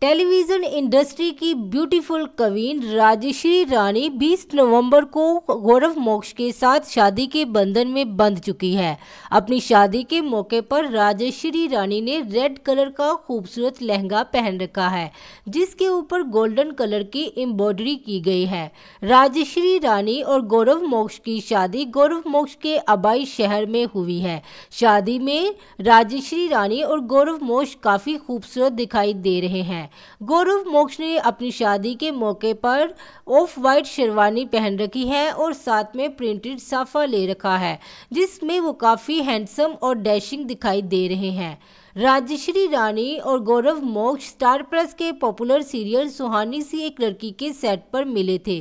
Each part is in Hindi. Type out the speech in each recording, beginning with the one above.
टेलीविज़न इंडस्ट्री की ब्यूटीफुल कवीन राजश्री रानी 20 नवंबर को गौरव मोक्ष के साथ शादी के बंधन में बंध चुकी है अपनी शादी के मौके पर राजश्री रानी ने रेड कलर का खूबसूरत लहंगा पहन रखा है जिसके ऊपर गोल्डन कलर की एम्ब्रॉयडरी की गई है राजश्री रानी और गौरव मोक्ष की शादी गौरव मोक्ष के आबाई शहर में हुई है शादी में राजश्री रानी और गौरव मोक्ष काफ़ी खूबसूरत दिखाई दे रहे हैं गौरव मोक्ष ने अपनी शादी के मौके पर ऑफ वाइट शेरवानी पहन रखी है और साथ में प्रिंटेड साफा ले रखा है जिसमें वो काफ़ी हैंडसम और डैशिंग दिखाई दे रहे हैं राजश्री रानी और गौरव मोक्ष स्टार प्लस के पॉपुलर सीरियल सुहानी सी एक लड़की के सेट पर मिले थे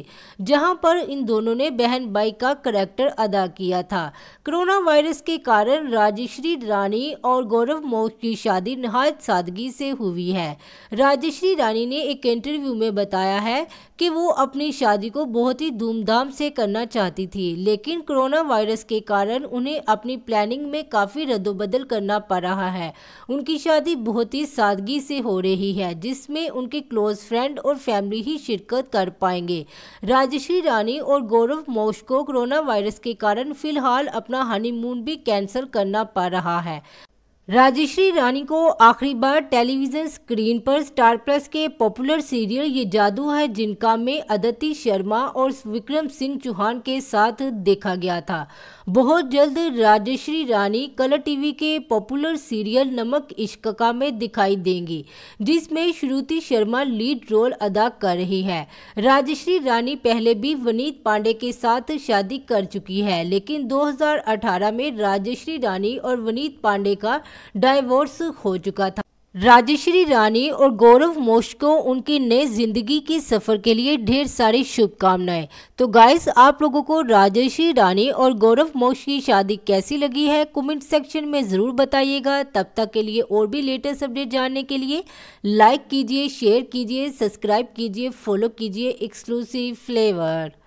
जहां पर इन दोनों ने बहन बाई का करैक्टर अदा किया था कोरोना वायरस के कारण राजश्री रानी और गौरव मोक्ष की शादी नहायत सादगी से हुई है राजश्री रानी ने एक इंटरव्यू में बताया है कि वो अपनी शादी को बहुत ही धूमधाम से करना चाहती थी लेकिन कोरोना वायरस के कारण उन्हें अपनी प्लानिंग में काफ़ी रद्दोबदल करना पड़ रहा है उनकी शादी बहुत ही सादगी से हो रही है जिसमें उनके क्लोज फ्रेंड और फैमिली ही शिरकत कर पाएंगे राजश्री रानी और गौरव मोश को कोरोना वायरस के कारण फिलहाल अपना हनीमून भी कैंसिल करना पड़ रहा है राजेश्री रानी को आखिरी बार टेलीविजन स्क्रीन पर स्टार प्लस के पॉपुलर सीरियल ये जादू है जिनका में अदिति शर्मा और विक्रम सिंह चौहान के साथ देखा गया था बहुत जल्द राजेश्री रानी कलर टीवी के पॉपुलर सीरियल नमक का में दिखाई देंगी जिसमें श्रुति शर्मा लीड रोल अदा कर रही है राजेश्री रानी पहले भी वनीत पांडे के साथ शादी कर चुकी है लेकिन दो में राजेश्री रानी और वनीत पांडे का डाइवोर्स हो चुका था राजश्री रानी और गौरव मोश को उनकी नए जिंदगी के सफ़र के लिए ढेर सारी शुभकामनाएं तो गाइस आप लोगों को राजश्री रानी और गौरव मोश की शादी कैसी लगी है कमेंट सेक्शन में ज़रूर बताइएगा तब तक के लिए और भी लेटेस्ट अपडेट जानने के लिए लाइक कीजिए शेयर कीजिए सब्सक्राइब कीजिए फॉलो कीजिए एक्सक्लूसिव फ्लेवर